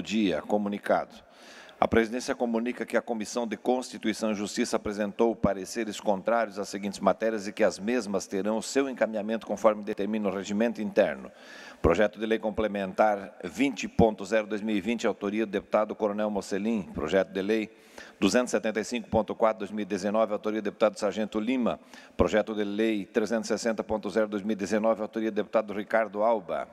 dia comunicado. A presidência comunica que a Comissão de Constituição e Justiça apresentou pareceres contrários às seguintes matérias e que as mesmas terão seu encaminhamento conforme determina o regimento interno. Projeto de Lei Complementar 20.0/2020, autoria do deputado Coronel Mocelin. Projeto de Lei 275.4/2019, autoria do deputado Sargento Lima. Projeto de Lei 360.0/2019, autoria do deputado Ricardo Alba.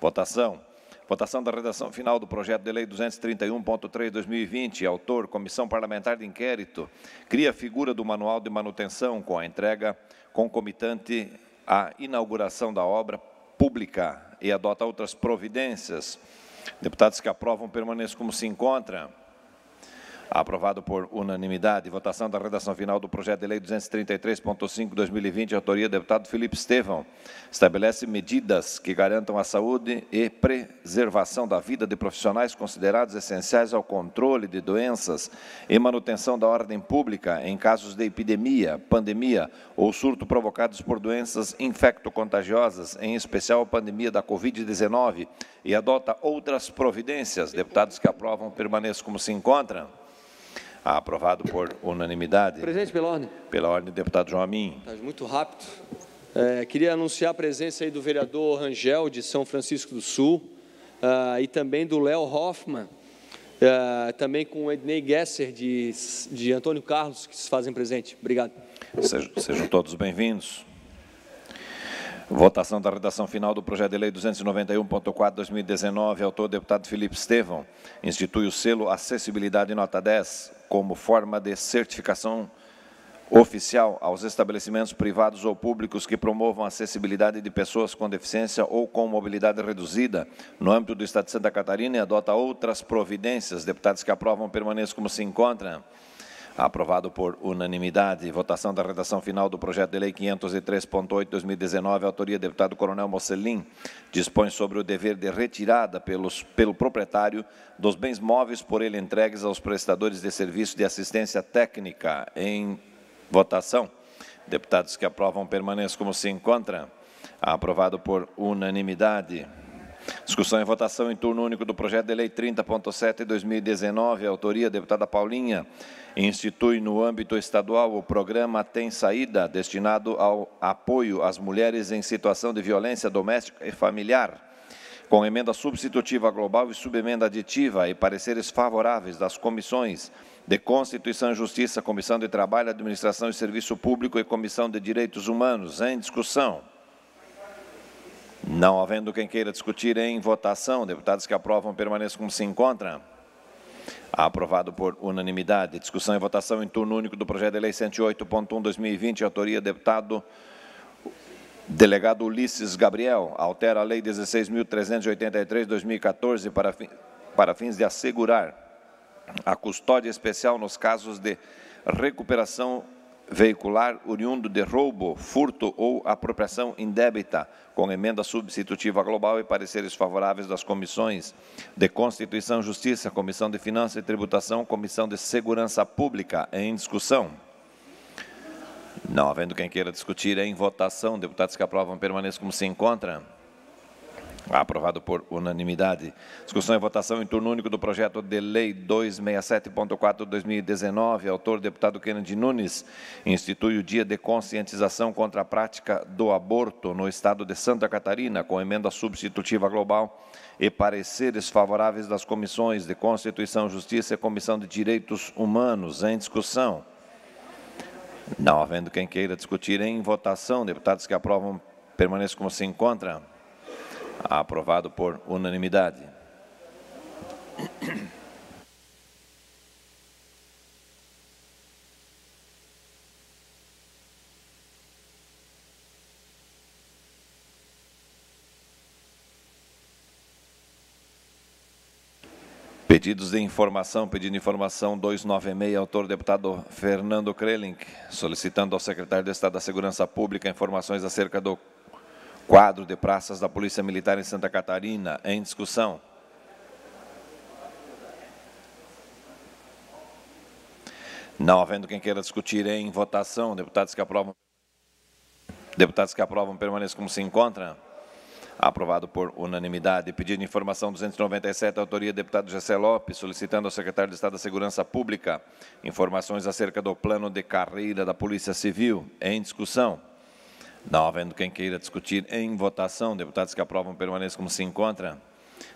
Votação. Votação da redação final do projeto de lei 231.3/2020, autor Comissão Parlamentar de Inquérito, cria a figura do manual de manutenção com a entrega concomitante à inauguração da obra pública e adota outras providências. Deputados que aprovam permaneçam como se encontram. Aprovado por unanimidade. Votação da redação final do projeto de lei 233.5/2020, autoria do deputado Felipe Estevão. Estabelece medidas que garantam a saúde e preservação da vida de profissionais considerados essenciais ao controle de doenças e manutenção da ordem pública em casos de epidemia, pandemia ou surto provocados por doenças infecto-contagiosas, em especial a pandemia da COVID-19, e adota outras providências. Deputados que aprovam permaneçam como se encontram. Aprovado por unanimidade. Presidente, pela ordem. Pela ordem, deputado João Amin. Tá, muito rápido. É, queria anunciar a presença aí do vereador Rangel, de São Francisco do Sul, uh, e também do Léo Hoffman, uh, ah, também com o Ednei Gesser, de, de Antônio Carlos, que se fazem presente. Obrigado. Sejam, sejam todos bem-vindos. Votação da redação final do projeto de lei 291.4/2019, autor deputado Felipe Estevão, institui o selo acessibilidade nota 10 como forma de certificação oficial aos estabelecimentos privados ou públicos que promovam a acessibilidade de pessoas com deficiência ou com mobilidade reduzida no âmbito do Estado de Santa Catarina e adota outras providências. Deputados que aprovam permaneçam como se encontram. Aprovado por unanimidade. Votação da redação final do projeto de lei 503.8/2019, autoria do deputado Coronel Mocelin, dispõe sobre o dever de retirada pelos, pelo proprietário dos bens móveis por ele entregues aos prestadores de serviço de assistência técnica. Em votação, deputados que aprovam permaneçam como se encontram. Aprovado por unanimidade. Discussão e votação em turno único do projeto de lei 30.7 2019, autoria deputada Paulinha, institui no âmbito estadual o programa Tem Saída, destinado ao apoio às mulheres em situação de violência doméstica e familiar com emenda substitutiva global e subemenda aditiva e pareceres favoráveis das comissões de Constituição e Justiça, Comissão de Trabalho, Administração e Serviço Público e Comissão de Direitos Humanos, em discussão. Não havendo quem queira discutir em votação, deputados que aprovam permaneçam como se encontram. Aprovado por unanimidade. Discussão e votação em turno único do projeto de lei 108.1/2020, autoria deputado delegado Ulisses Gabriel. Altera a lei 16.383/2014 para para fins de assegurar a custódia especial nos casos de recuperação veicular oriundo de roubo, furto ou apropriação indébita, com emenda substitutiva global e pareceres favoráveis das comissões de Constituição, e Justiça, Comissão de Finanças e Tributação, Comissão de Segurança Pública, em discussão. Não havendo quem queira discutir em votação, deputados que aprovam permaneçam como se encontram. Aprovado por unanimidade. Discussão e votação em turno único do projeto de lei 267.4-2019, autor deputado Kennedy Nunes, institui o dia de conscientização contra a prática do aborto no estado de Santa Catarina, com emenda substitutiva global e pareceres favoráveis das comissões de Constituição, Justiça e Comissão de Direitos Humanos em discussão. Não havendo quem queira discutir em votação, deputados que aprovam permaneçam como se encontram. Aprovado por unanimidade. Pedidos de informação, pedido de informação 296, autor deputado Fernando Krelink, solicitando ao secretário de Estado da Segurança Pública informações acerca do Quadro de praças da Polícia Militar em Santa Catarina em discussão. Não havendo quem queira discutir em votação, deputados que aprovam, deputados que aprovam permaneçam como se encontram. Aprovado por unanimidade. Pedido de informação 297, autoria do deputado Jessé Lopes, solicitando ao secretário de Estado da Segurança Pública informações acerca do plano de carreira da Polícia Civil. Em discussão. Não havendo quem queira discutir em votação, deputados que aprovam permaneçam como se encontra.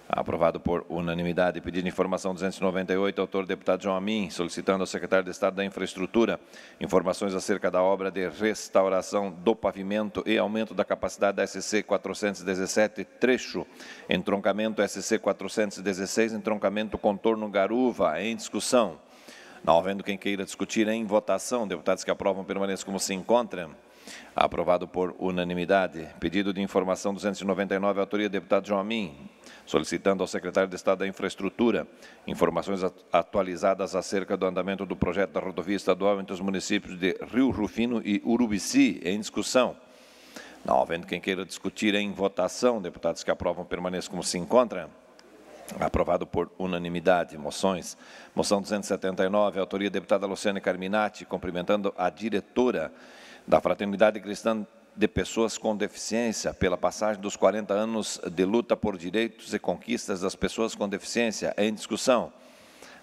Aprovado por unanimidade. Pedido de informação 298, autor deputado João Amin, solicitando ao secretário de Estado da Infraestrutura informações acerca da obra de restauração do pavimento e aumento da capacidade da SC 417 trecho, entroncamento SC 416, entroncamento contorno Garuva, em discussão. Não havendo quem queira discutir em votação, deputados que aprovam permaneçam como se encontram. Aprovado por unanimidade. Pedido de informação 299, autoria deputado João Amin, solicitando ao secretário de Estado da Infraestrutura informações atualizadas acerca do andamento do projeto da rodovia estadual entre os municípios de Rio Rufino e Urubici, em discussão. Não havendo quem queira discutir em votação, deputados que aprovam permaneçam como se encontram. Aprovado por unanimidade. Moções. Moção 279, autoria deputada Luciane Carminati, cumprimentando a diretora da Fraternidade Cristã de Pessoas com Deficiência, pela passagem dos 40 anos de luta por direitos e conquistas das pessoas com deficiência, em discussão.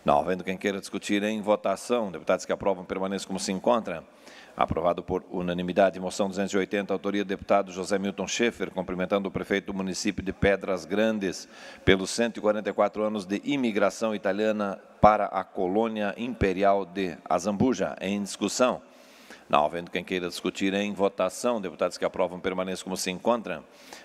Não havendo quem queira discutir em votação, deputados que aprovam permaneçam como se encontram. Aprovado por unanimidade, moção 280, autoria do deputado José Milton Schaefer, cumprimentando o prefeito do município de Pedras Grandes pelos 144 anos de imigração italiana para a colônia imperial de Azambuja, em discussão. Não havendo quem queira discutir em votação, deputados que aprovam permaneçam como se encontram.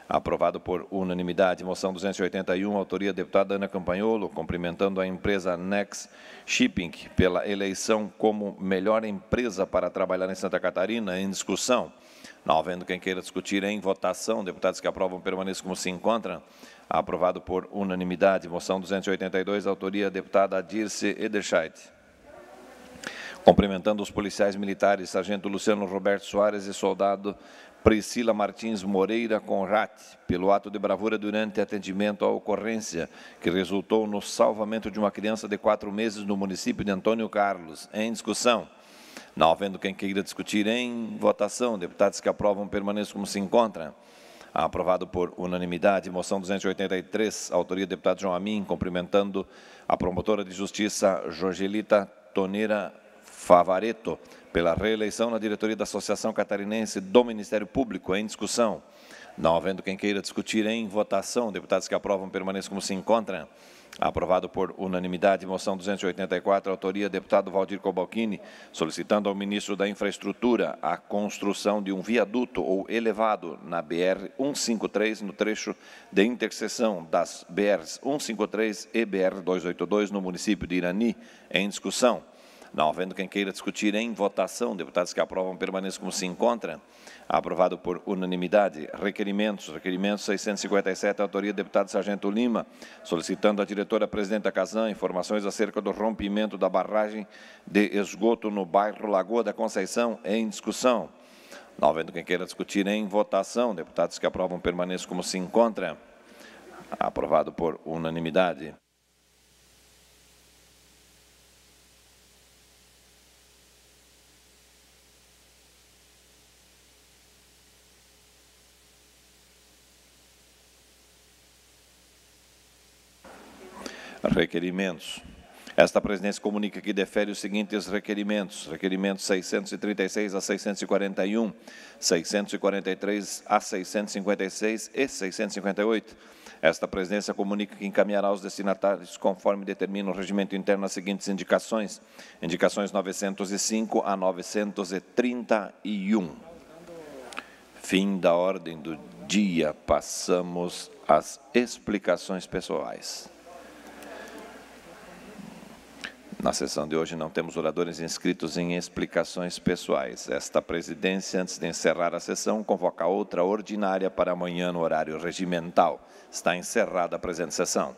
Aprovado por unanimidade. Moção 281, autoria deputada Ana Campanholo, cumprimentando a empresa Nex Shipping pela eleição como melhor empresa para trabalhar em Santa Catarina, em discussão. Não havendo quem queira discutir em votação, deputados que aprovam permaneçam como se encontram. Aprovado por unanimidade. Moção 282, autoria deputada Dirce Ederscheidt. Cumprimentando os policiais militares, sargento Luciano Roberto Soares e soldado Priscila Martins Moreira Conrat, pelo ato de bravura durante atendimento à ocorrência, que resultou no salvamento de uma criança de quatro meses no município de Antônio Carlos. Em discussão. Não havendo quem queira discutir em votação, deputados que aprovam permaneçam como se encontram. Aprovado por unanimidade. Moção 283, autoria do deputado João Amin, cumprimentando a promotora de justiça Jorgelita Toneira Favareto pela reeleição na diretoria da Associação Catarinense do Ministério Público, em discussão. Não havendo quem queira discutir em votação, deputados que aprovam permaneçam como se encontram. Aprovado por unanimidade, moção 284, autoria deputado Valdir Cobalcini, solicitando ao ministro da Infraestrutura a construção de um viaduto ou elevado na BR 153, no trecho de interseção das BRs 153 e BR 282, no município de Irani, em discussão. Não havendo quem queira discutir em votação, deputados que aprovam permaneçam como se encontram. Aprovado por unanimidade. Requerimentos. Requerimento 657, autoria do deputado Sargento Lima, solicitando à diretora Presidenta da Casan informações acerca do rompimento da barragem de esgoto no bairro Lagoa da Conceição, em discussão. Não havendo quem queira discutir em votação, deputados que aprovam permaneçam como se encontram. Aprovado por unanimidade. Requerimentos. Esta presidência comunica que defere os seguintes requerimentos: requerimentos 636 a 641, 643 a 656 e 658. Esta presidência comunica que encaminhará aos destinatários, conforme determina o regimento interno, as seguintes indicações: indicações 905 a 931. Fim da ordem do dia. Passamos às explicações pessoais. Na sessão de hoje não temos oradores inscritos em explicações pessoais. Esta presidência, antes de encerrar a sessão, convoca outra ordinária para amanhã no horário regimental. Está encerrada a presente sessão.